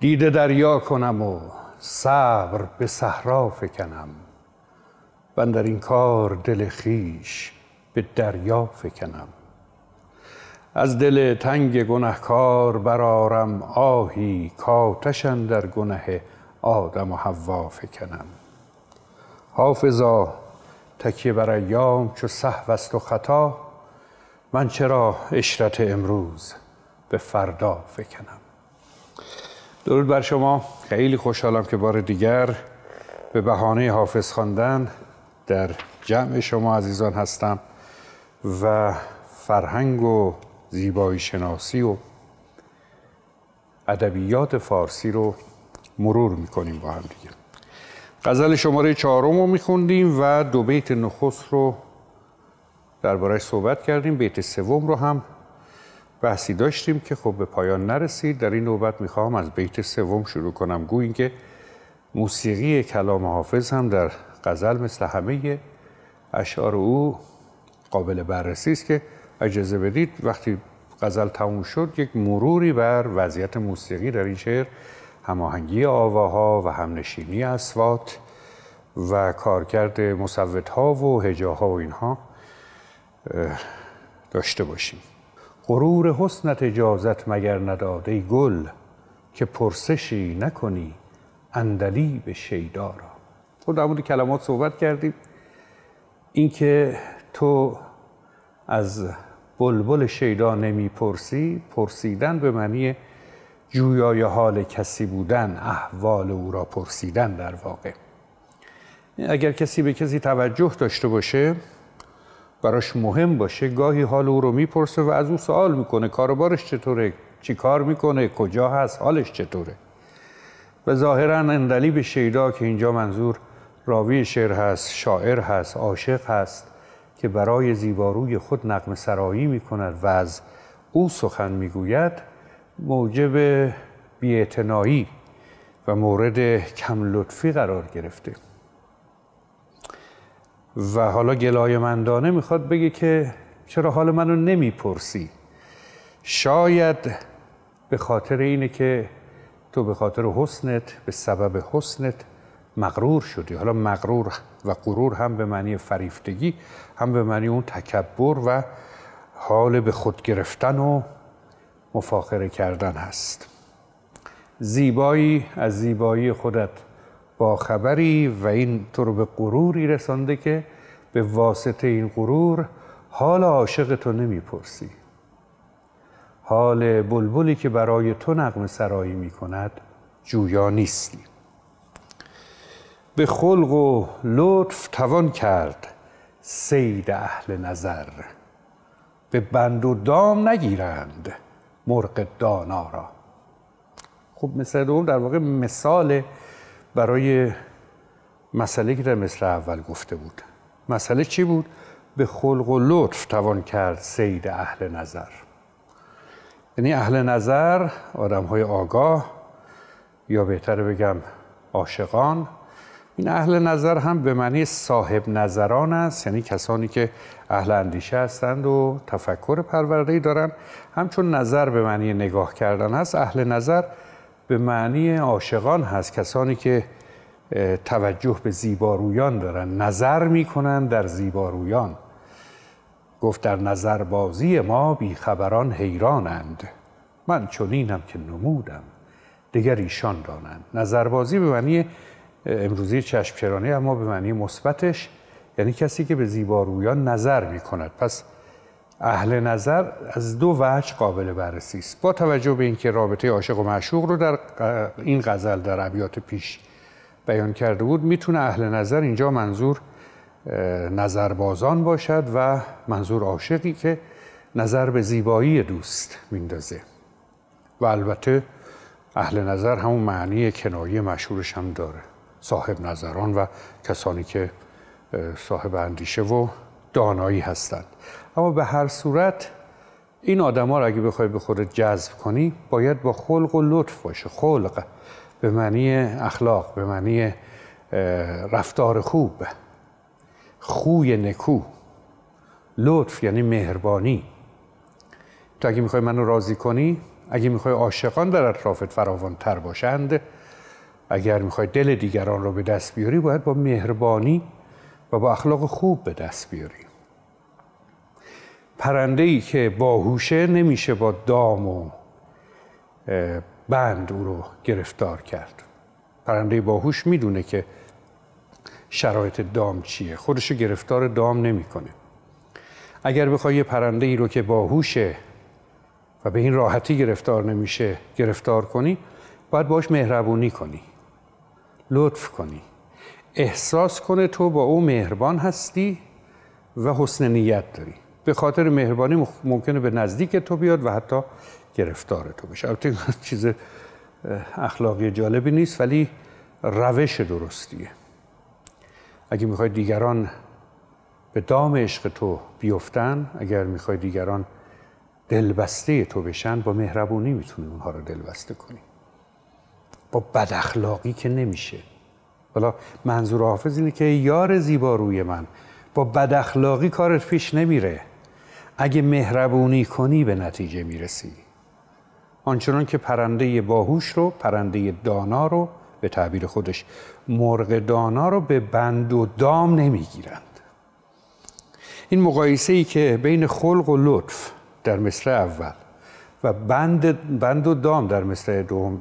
دیده دریا کنم و صبر به صحرا فکنم و در این کار دل خیش به دریا فکنم از دل تنگ گنهکار برارم آهی کاتشن در گنه آدم و حوا فکنم حافظا تکیه بر ایام چو صحو است و خطا من چرا اشرت امروز به فردا فکنم درود بر شما خیلی خوشحالم که بار دیگر به بهانه حافظ خواندن در جمع شما عزیزان هستم و فرهنگ و زیبایی شناسی و ادبیات فارسی رو مرور میکنیم با هم دیگه غزل شماره چهارم رو میخوندیم و دو بیت نخست رو درباره صحبت کردیم بیت سوم رو هم بحثی داشتیم که خب به پایان نرسید در این نوبت میخواهم از بیت سوم شروع کنم گویی که موسیقی کلام حافظ هم در غزل مثل همه اشعار او قابل بررسی است که اجازه بدید وقتی غزل تموم شد یک مروری بر وضعیت موسیقی در این شعر هماهنگی آواها و همنشینی اسوات و کارکرد ها و هجاها و اینها داشته باشیم غرور حسنت اجازت مگر نداد ای گل که پرسشی نکنی اندلی به شیدا را تو خب در مورد کلمات صحبت کردیم اینکه تو از بلبل شیدا نمیپرسی پرسیدن به معنی جویای حال کسی بودن احوال او را پرسیدن در واقع اگر کسی به کسی توجه داشته باشه براش مهم باشه گاهی حال او رو میپرسه و از او سوال میکنه کاروبارش چطوره چی کار میکنه کجا هست حالش چطوره و ظاهرا به شیدا که اینجا منظور راوی شعر هست شاعر هست عاشق هست که برای زیباروی خود نقم سرایی میکند و از او سخن میگوید موجب بیعتنائی و مورد کم لطفی قرار گرفته و حالا مندانه میخواد بگه که چرا حال منو نمیپرسی شاید به خاطر اینه که تو به خاطر حسنت به سبب حسنت مغرور شدی حالا مغرور و غرور هم به معنی فریفتگی هم به معنی اون تکبر و حال به خود گرفتن و مفاخره کردن هست زیبایی از زیبایی خودت با خبری و این تو رو به غروری رسانده که به واسطه این غرور حال عاشق تو نمیپرسی حال بلبلی که برای تو نقم سرایی می کند جویا نیستی به خلق و لطف توان کرد سید اهل نظر به بند و دام نگیرند مرق دانا را خب مثل دوم در واقع مثال برای مسئله که در مثل اول گفته بود مسئله چی بود؟ به خلق و لطف توان کرد سید اهل نظر یعنی اهل نظر آدم های آگاه یا بهتر بگم عاشقان این اهل نظر هم به معنی صاحب نظران است یعنی کسانی که اهل اندیشه هستند و تفکر پرورده‌ای دارند همچون نظر به معنی نگاه کردن هست اهل نظر به معنی عاشقان هست کسانی که توجه به زیبارویان دارن نظر میکنن در زیبارویان گفت در نظربازی ما بیخبران حیرانند من چنینم که نمودم دیگر ایشان دانند نظربازی به معنی امروزی چشم اما به معنی مثبتش یعنی کسی که به زیبارویان نظر می کند پس اهل نظر از دو وجه قابل بررسی است با توجه به اینکه رابطه عاشق و معشوق رو در این غزل در ابیات پیش بیان کرده بود میتونه اهل نظر اینجا منظور نظربازان باشد و منظور عاشقی که نظر به زیبایی دوست میندازه و البته اهل نظر همون معنی کنایه مشهورش هم داره صاحب نظران و کسانی که صاحب اندیشه و دانایی هستند اما به هر صورت این ها را اگه بخوای به خودت جذب کنی باید با خلق و لطف باشه خلق به معنی اخلاق به معنی رفتار خوب خوی نکو لطف یعنی مهربانی تو اگه میخوای منو راضی کنی اگه میخوای عاشقان در اطرافت فراوان تر باشند اگر میخوای دل دیگران رو به دست بیاری باید با مهربانی و با اخلاق خوب به دست بیاریم پرنده ای که باهوشه نمیشه با دام و بند او رو گرفتار کرد پرنده باهوش میدونه که شرایط دام چیه خودش رو گرفتار دام نمیکنه اگر بخوای یه پرنده ای رو که باهوشه و به این راحتی گرفتار نمیشه گرفتار کنی باید باش مهربونی کنی لطف کنی احساس کنه تو با او مهربان هستی و حسن نیت داری به خاطر مهربانی ممکنه به نزدیک تو بیاد و حتی گرفتار تو بشه البته چیز اخلاقی جالبی نیست ولی روش درستیه اگه میخوای دیگران به دام عشق تو بیفتن اگر میخوای دیگران دلبسته تو بشن با مهربونی میتونی اونها رو دلبسته کنی با بد اخلاقی که نمیشه حالا منظور حافظ اینه که یار زیبا روی من با بد اخلاقی کارت پیش نمیره اگه مهربونی کنی به نتیجه میرسی آنچنان که پرنده باهوش رو پرنده دانا رو به تعبیر خودش مرغ دانا رو به بند و دام نمیگیرند این مقایسه ای که بین خلق و لطف در مثل اول و بند, بند و دام در مثل دوم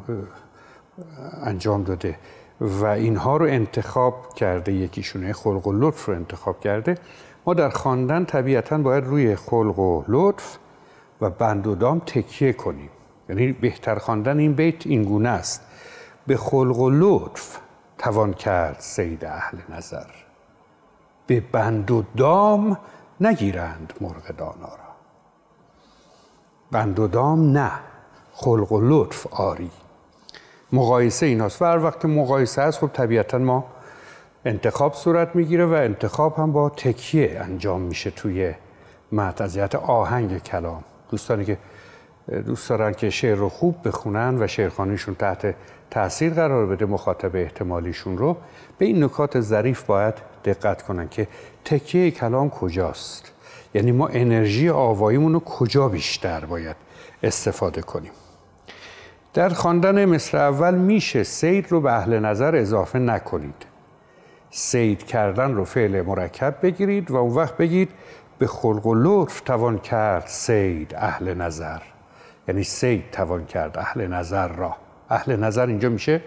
انجام داده و اینها رو انتخاب کرده یکیشونه خلق و لطف رو انتخاب کرده ما در خواندن طبیعتا باید روی خلق و لطف و بند و دام تکیه کنیم یعنی بهتر خواندن این بیت اینگونه است به خلق و لطف توان کرد سید اهل نظر به بند و دام نگیرند مرغ دانا را بند و دام نه خلق و لطف آری مقایسه ایناست و هر وقت مقایسه هست خب طبیعتا ما انتخاب صورت میگیره و انتخاب هم با تکیه انجام میشه توی مهد از آهنگ کلام دوستانی که دوست دارن که شعر رو خوب بخونن و شعرخانیشون تحت تاثیر قرار بده مخاطب احتمالیشون رو به این نکات ظریف باید دقت کنن که تکیه کلام کجاست یعنی ما انرژی آواییمون رو کجا بیشتر باید استفاده کنیم در خواندن مصر اول میشه سید رو به اهل نظر اضافه نکنید سید کردن رو فعل مرکب بگیرید و اون وقت بگید به خلق و لطف توان کرد سید اهل نظر یعنی سید توان کرد اهل نظر را اهل نظر اینجا میشه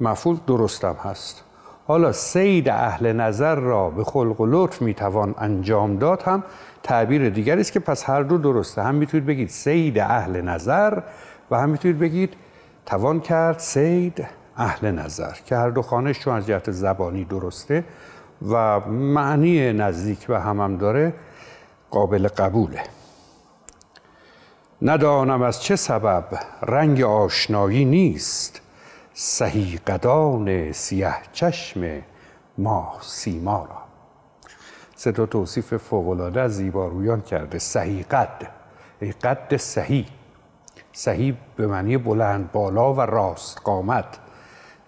مفعول درستم هست حالا سید اهل نظر را به خلق و لطف میتوان انجام داد هم تعبیر دیگری است که پس هر دو درسته هم میتونید بگید سید اهل نظر و هم میتونید بگید توان کرد سید اهل نظر که هر دو خانش چون از جهت زبانی درسته و معنی نزدیک به هم, هم داره قابل قبوله ندانم از چه سبب رنگ آشنایی نیست سهی قدان سیه چشم ما سیما را سه تا توصیف فوقلاده زیبا رویان کرده سهی قد ای قد سهی صحیح به معنی بلند بالا و راست قامت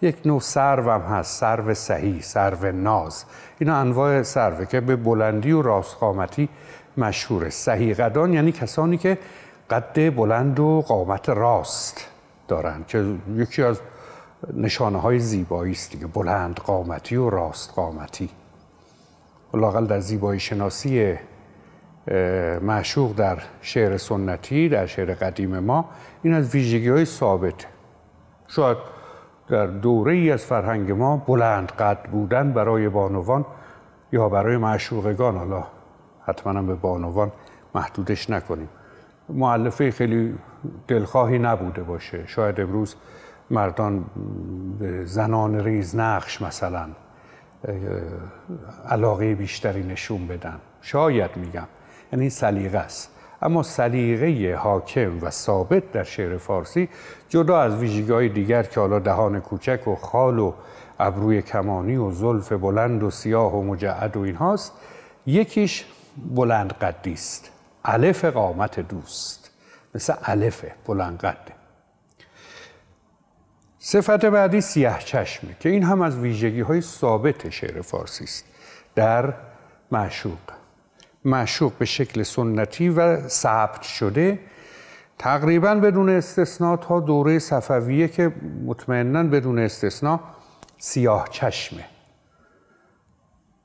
یک نوع سرو هم هست سرو صحیح سرو ناز اینا انواع سروه که به بلندی و راست قامتی مشهوره صحیح قدان یعنی کسانی که قد بلند و قامت راست دارن که یکی از نشانه های زیبایی است دیگه بلند قامتی و راست قامتی لاقل در زیبایی شناسی معشوق در شعر سنتی در شعر قدیم ما این از ویژگی های ثابته شاید در دوره ای از فرهنگ ما بلند قد بودن برای بانوان یا برای معشوقگان حالا حتما به بانوان محدودش نکنیم معلفه خیلی دلخواهی نبوده باشه شاید امروز مردان به زنان ریز نقش مثلا علاقه بیشتری نشون بدن شاید میگم یعنی سلیقه است اما سلیقه حاکم و ثابت در شعر فارسی جدا از ویژگی دیگر که حالا دهان کوچک و خال و ابروی کمانی و زلف بلند و سیاه و مجعد و اینهاست یکیش بلند قدی است الف قامت دوست مثل الف بلند قد صفت بعدی سیاه چشمه که این هم از ویژگی های ثابت شعر فارسی است در معشوق معشوق به شکل سنتی و ثبت شده تقریبا بدون استثنا تا دوره صفویه که مطمئنا بدون استثنا سیاه چشمه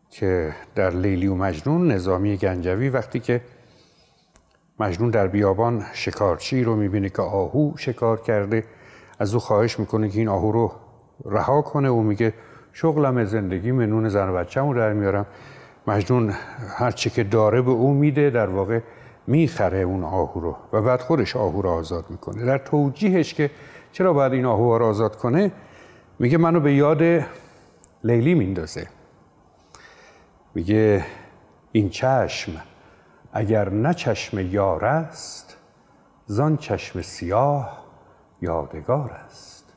که در لیلی و مجنون نظامی گنجوی وقتی که مجنون در بیابان شکارچی رو میبینه که آهو شکار کرده از او خواهش میکنه که این آهو رو رها کنه و میگه شغلم زندگی منون زن و رو در میارم مجنون هر چی که داره به او میده در واقع میخره اون آهو رو و بعد خودش آهو رو آزاد میکنه در توجیهش که چرا باید این آهو رو آزاد کنه میگه منو به یاد لیلی میندازه میگه این چشم اگر نه چشم یار است زان چشم سیاه یادگار است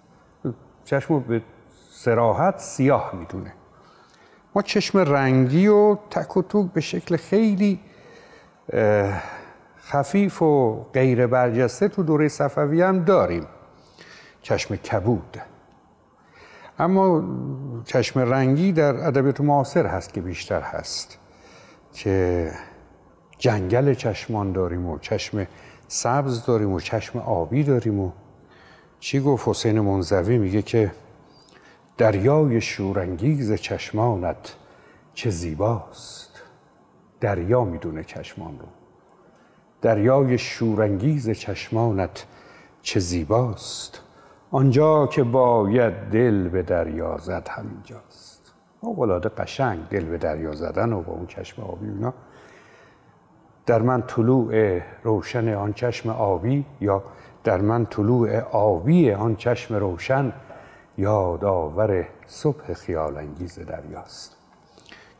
چشم به سراحت سیاه میدونه ما چشم رنگی و تک و توک به شکل خیلی خفیف و غیر برجسته تو دوره صفوی هم داریم چشم کبود اما چشم رنگی در ادبیات معاصر هست که بیشتر هست که جنگل چشمان داریم و چشم سبز داریم و چشم آبی داریم و چی گفت حسین منزوی میگه که دریای شورانگیز چشمانت چه زیباست دریا میدونه چشمان رو دریای شورانگیز چشمانت چه زیباست آنجا که باید دل به دریا زد همینجاست ولاده قشنگ دل به دریا زدن و با اون چشم آبی اونا در من طلوع روشن آن چشم آبی یا در من طلوع آبی آن چشم روشن یادآور صبح خیال انگیز دریاست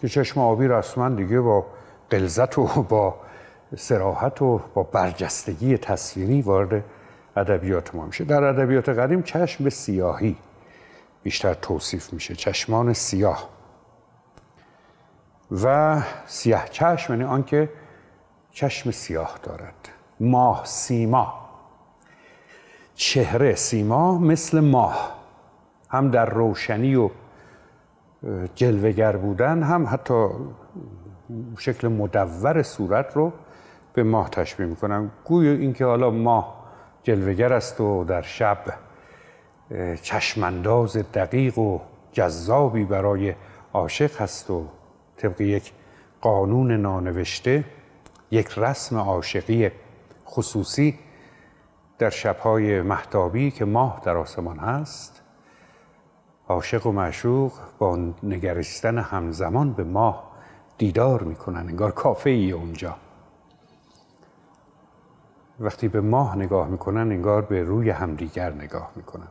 که چشم آبی رسما دیگه با قلزت و با سراحت و با برجستگی تصویری وارد ادبیات ما میشه در ادبیات قدیم چشم سیاهی بیشتر توصیف میشه چشمان سیاه و سیاه چشم یعنی آنکه چشم سیاه دارد ماه سیما چهره سیما مثل ماه هم در روشنی و جلوگر بودن هم حتی شکل مدور صورت رو به ماه تشبیه میکنم گوی اینکه حالا ماه جلوگر است و در شب چشمانداز دقیق و جذابی برای عاشق هست و طبق یک قانون نانوشته یک رسم عاشقی خصوصی در شبهای محتابی که ماه در آسمان هست عاشق و معشوق با نگریستن همزمان به ماه دیدار میکنن انگار کافه ای اونجا وقتی به ماه نگاه میکنن انگار به روی همدیگر نگاه میکنن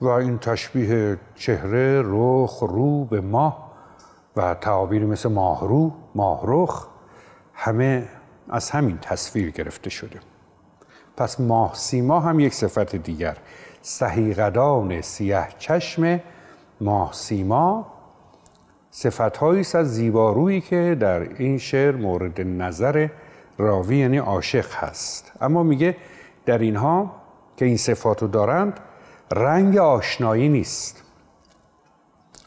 و این تشبیه چهره رخ رو به ماه و تعابیر مثل ماهرو رخ همه از همین تصویر گرفته شده پس ماه سیما هم یک صفت دیگر سهیقدان سیه چشم ماه سیما صفتهایی است از زیبارویی که در این شعر مورد نظر راوی یعنی عاشق هست اما میگه در اینها که این صفات رو دارند رنگ آشنایی نیست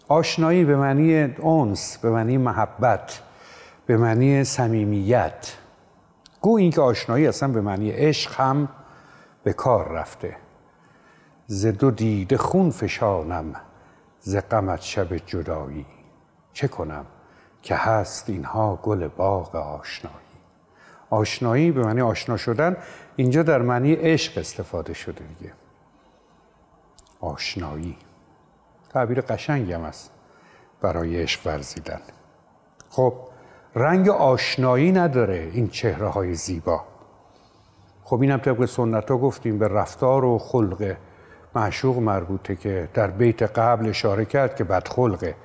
آشنایی به معنی اونس به معنی محبت به معنی صمیمیت گو اینکه آشنایی اصلا به معنی عشق هم به کار رفته ز دو دیده خون فشانم ز غمت شب جدایی چه کنم که هست اینها گل باغ آشنایی آشنایی به معنی آشنا شدن اینجا در معنی عشق استفاده شده دیگه آشنایی تعبیر قشنگی هم است برای عشق ورزیدن خب رنگ آشنایی نداره این چهره های زیبا خب اینم هم طبق سنت ها گفتیم به رفتار و خلق معشوق مربوطه که در بیت قبل اشاره کرد که بدخلقه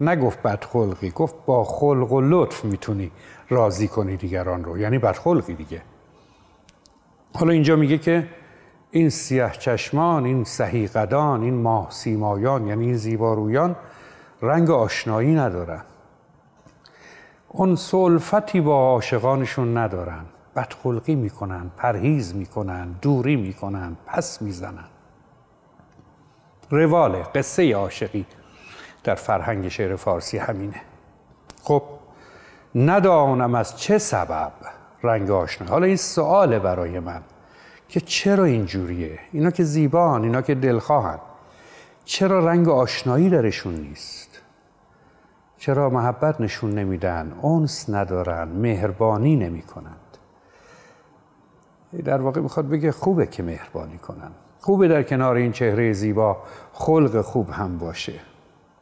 نگفت بدخلقی گفت با خلق و لطف میتونی راضی کنی دیگران رو یعنی بدخلقی دیگه حالا اینجا میگه که این سیه چشمان این سهیقدان این ماه سیمایان یعنی این زیبارویان رنگ آشنایی ندارن اون سلفتی با عاشقانشون ندارن بدخلقی میکنن پرهیز میکنن دوری میکنن پس میزنن رواله قصه عاشقی در فرهنگ شعر فارسی همینه خب ندانم از چه سبب رنگ آشنا حالا این سوال برای من که چرا اینجوریه اینا که زیبان اینا که دلخواهن چرا رنگ آشنایی درشون نیست چرا محبت نشون نمیدن اونس ندارن مهربانی نمیکنند در واقع میخواد بگه خوبه که مهربانی کنند خوبه در کنار این چهره زیبا خلق خوب هم باشه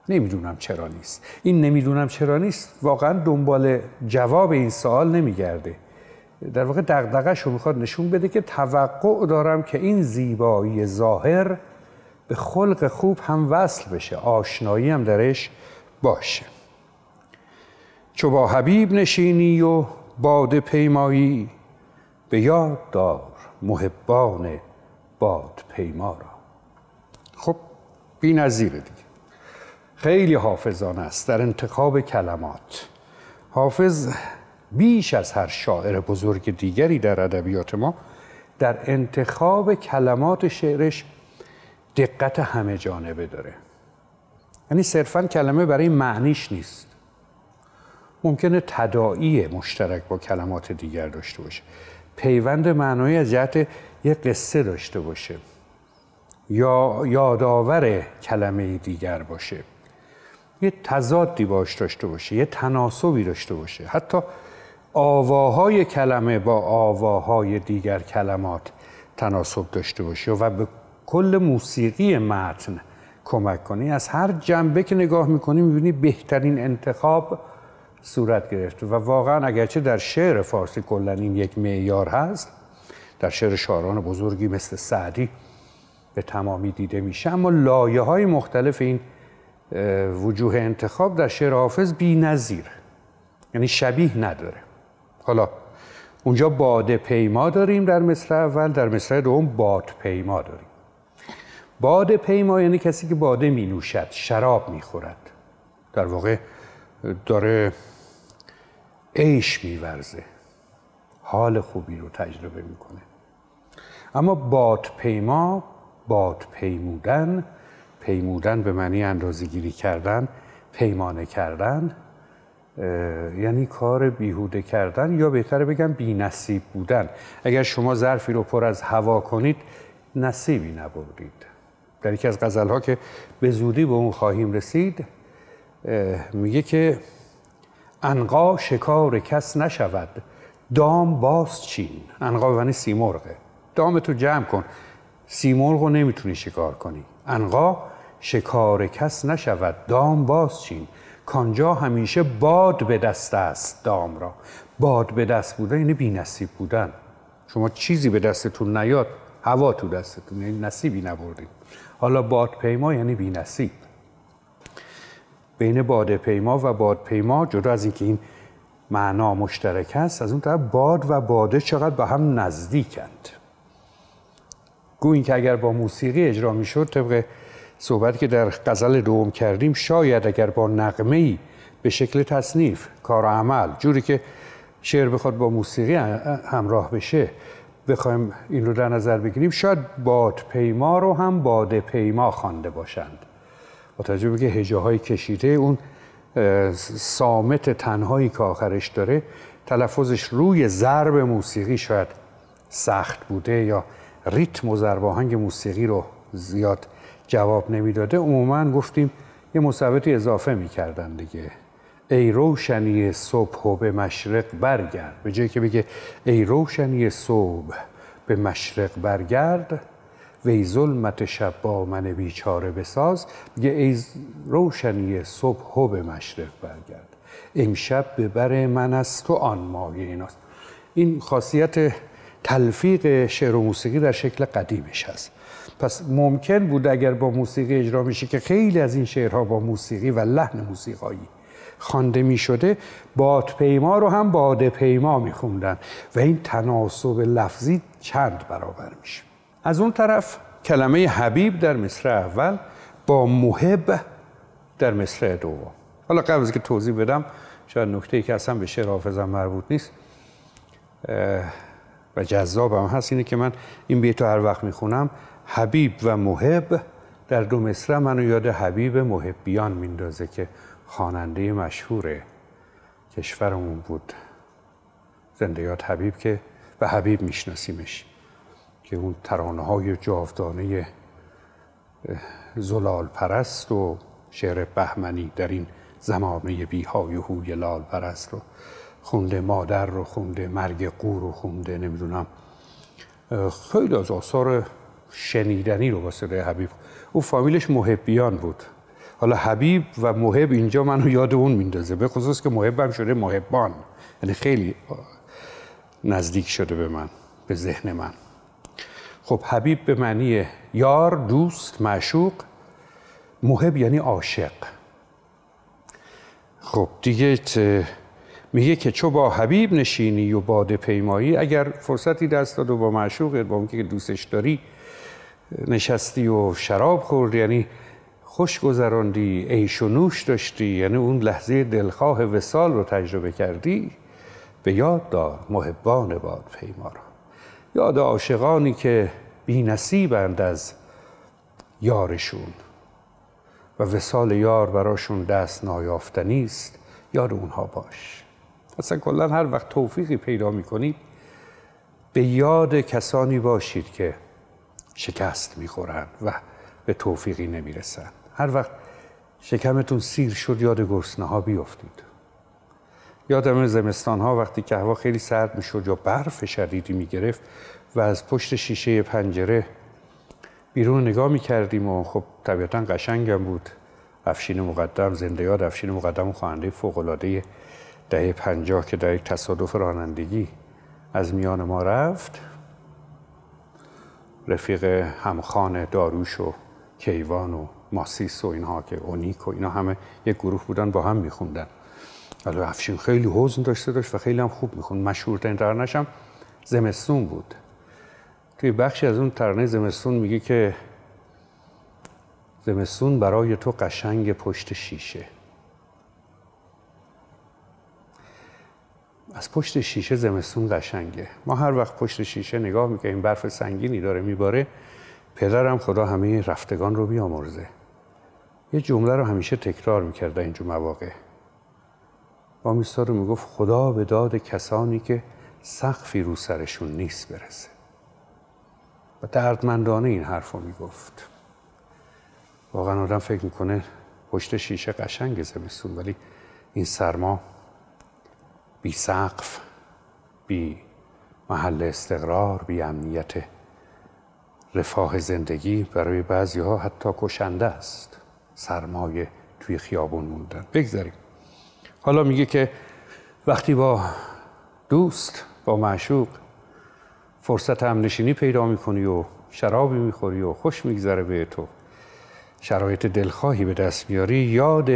نمیدونم چرا نیست این نمیدونم چرا نیست واقعا دنبال جواب این سوال نمیگرده در واقع دقدقش رو میخواد نشون بده که توقع دارم که این زیبایی ظاهر به خلق خوب هم وصل بشه آشنایی هم درش باشه چو با حبیب نشینی و باده پیمایی به یاد دار محبان باد پیما را خب بی نظیره دیگه خیلی حافظان است در انتخاب کلمات حافظ بیش از هر شاعر بزرگ دیگری در ادبیات ما در انتخاب کلمات شعرش دقت همه جانبه داره یعنی صرفا کلمه برای معنیش نیست ممکنه تدائی مشترک با کلمات دیگر داشته باشه پیوند معنایی از جهت یه قصه داشته باشه یا یادآور کلمه دیگر باشه یه تضادی باش داشته باشه یه تناسبی داشته باشه حتی آواهای کلمه با آواهای دیگر کلمات تناسب داشته باشه و به کل موسیقی متن کمک کنه از هر جنبه که نگاه میکنی میبینی بهترین انتخاب صورت گرفته و واقعا اگرچه در شعر فارسی کلا این یک معیار هست در شعر شاعران بزرگی مثل سعدی به تمامی دیده میشه اما لایه های مختلف این وجوه انتخاب در شعر حافظ بی نظیر یعنی شبیه نداره حالا اونجا باد پیما داریم در مصر اول در مصر دوم باد پیما داریم باد پیما یعنی کسی که باده می نوشد شراب می خورد در واقع داره عیش ورزه. حال خوبی رو تجربه میکنه اما پیما، باد پیمودن پیمودن به معنی اندازه گیری کردن پیمانه کردن یعنی کار بیهوده کردن یا بهتره بگم بی نصیب بودن اگر شما ظرفی رو پر از هوا کنید نصیبی نبردید در یکی از غزل ها که به زودی به اون خواهیم رسید میگه که انقا شکار کس نشود دام باز چین انقا به معنی سیمرغه دامتو جمع کن سیمرغ رو نمیتونی شکار کنی انقا شکار کس نشود دام باز چین کانجا همیشه باد به دست است دام را باد به دست بودن یعنی بی نصیب بودن شما چیزی به دستتون نیاد هوا تو دستتون یعنی نصیبی نبردید حالا پیما یعنی بی نصیب بین پیما و بادپیما جدا از اینکه این معنا مشترک است از اون طرف باد و باده چقدر به هم نزدیکند گویی که اگر با موسیقی اجرا شد طبق صحبت که در غزل دوم کردیم شاید اگر با نقمه ای به شکل تصنیف کار عمل جوری که شعر بخواد با موسیقی همراه بشه بخوایم این رو در نظر بگیریم شاید باد پیما رو هم باد پیما خوانده باشند با توجه به که هجاهای کشیده اون سامت تنهایی که آخرش داره تلفظش روی ضرب موسیقی شاید سخت بوده یا ریتم و آهنگ موسیقی رو زیاد جواب نمیداده عموما گفتیم یه مثبتی اضافه میکردن دیگه ای روشنی صبح و به مشرق برگرد به جایی که بگه ای روشنی صبح به مشرق برگرد وی ظلمت شب با من بیچاره بساز بگه ای روشنی صبح و به مشرق برگرد امشب به بر من است تو آن مایه ایناست این خاصیت تلفیق شعر و موسیقی در شکل قدیمش هست پس ممکن بود اگر با موسیقی اجرا میشه که خیلی از این شعرها با موسیقی و لحن موسیقایی خوانده می شده بادپیما رو هم باد پیما می و این تناسب لفظی چند برابر میشه از اون طرف کلمه حبیب در مصر اول با محب در مصر دوم حالا قبل از که توضیح بدم شاید نکته ای که اصلا به شعر حافظم مربوط نیست و هم هست اینه که من این بیت هر وقت میخونم حبیب و محب در دو مصره منو یاد حبیب محبیان میندازه که خواننده مشهور کشورمون بود زنده یاد حبیب که و حبیب میشناسیمش که اون ترانه های جاودانه زلال پرست و شعر بهمنی در این زمانه بیهای هوی لال پرست رو خونده مادر رو خونده مرگ قور رو خونده نمیدونم خیلی از آثار شنیدنی رو با صدای حبیب او فامیلش محبیان بود حالا حبیب و محب اینجا منو یاد اون میندازه به خصوص که محبم شده محبان یعنی خیلی نزدیک شده به من به ذهن من خب حبیب به معنی یار دوست معشوق محب یعنی عاشق خب دیگه میگه که چو با حبیب نشینی و باده پیمایی اگر فرصتی دست داد و با معشوق با اون که دوستش داری نشستی و شراب خورد یعنی خوش گذراندی عیش و نوش داشتی یعنی اون لحظه دلخواه وسال رو تجربه کردی به یاد دار محبان باد پیما را یاد عاشقانی که بی نصیبند از یارشون و وسال یار براشون دست نایافتنی است یاد اونها باش اصلا کلا هر وقت توفیقی پیدا میکنید به یاد کسانی باشید که شکست میخورن و به توفیقی نمیرسن هر وقت شکمتون سیر شد یاد گرسنه ها بیافتید یادم زمستان ها وقتی که هوا خیلی سرد میشد یا برف شدیدی میگرفت و از پشت شیشه پنجره بیرون نگاه میکردیم و خب طبیعتا قشنگم بود افشین مقدم زنده یاد افشین مقدم خواننده فوق دهه پنجاه که در یک تصادف رانندگی از میان ما رفت رفیق همخان داروش و کیوان و ماسیس و اینها که اونیک و اینا همه یک گروه بودن با هم میخوندن حالا افشین خیلی حزن داشته داشت و خیلی هم خوب میخوند مشهورترین ترانش هم زمستون بود توی بخشی از اون ترانه زمستون میگه که زمستون برای تو قشنگ پشت شیشه از پشت شیشه زمستون قشنگه ما هر وقت پشت شیشه نگاه میکنیم برف سنگینی داره میباره پدرم خدا همه رفتگان رو بیامرزه یه جمله رو همیشه تکرار میکرد در اینجور مواقع با میستاد رو میگفت خدا به داد کسانی که سقفی رو سرشون نیست برسه و دردمندانه این حرف رو میگفت واقعا آدم فکر میکنه پشت شیشه قشنگ زمستون ولی این سرما بی سقف بی محل استقرار بی امنیت رفاه زندگی برای بعضی ها حتی کشنده است سرمایه توی خیابون موندن بگذاریم حالا میگه که وقتی با دوست با معشوق فرصت همنشینی پیدا میکنی و شرابی میخوری و خوش میگذره به تو شرایط دلخواهی به دست میاری یاد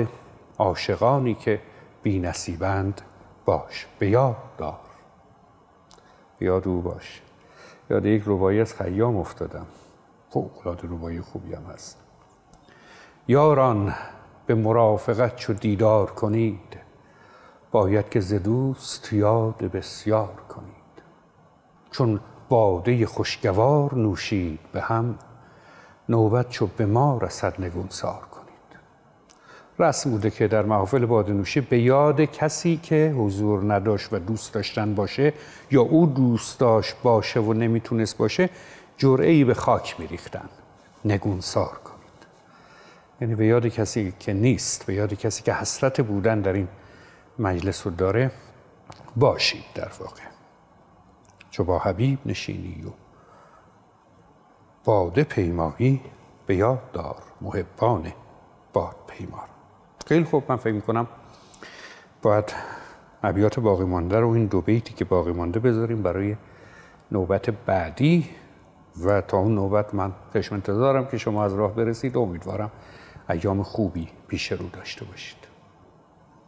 عاشقانی که بی نصیبند باش به یاد دار به یاد او باش یاد یک روایی از خیام افتادم فوقالعاده روبایی خوبی هم هست یاران به مرافقت چو دیدار کنید باید که ز دوست یاد بسیار کنید چون باده خوشگوار نوشید به هم نوبت چو به ما رسد نگونسار کنید رسم بوده که در محافل بادنوشی به یاد کسی که حضور نداشت و دوست داشتن باشه یا او دوست داشت باشه و نمیتونست باشه جرعه به خاک میریختن نگونسار کنید یعنی به یاد کسی که نیست به یاد کسی که حسرت بودن در این مجلس رو داره باشید در واقع چو با حبیب نشینی و باده پیمایی به یاد دار محبان باد پیمار خیلی خوب من فکر میکنم باید ابیات باقی مانده رو این دو بیتی که باقی مانده بذاریم برای نوبت بعدی و تا اون نوبت من خشم انتظارم که شما از راه برسید و امیدوارم ایام خوبی پیش رو داشته باشید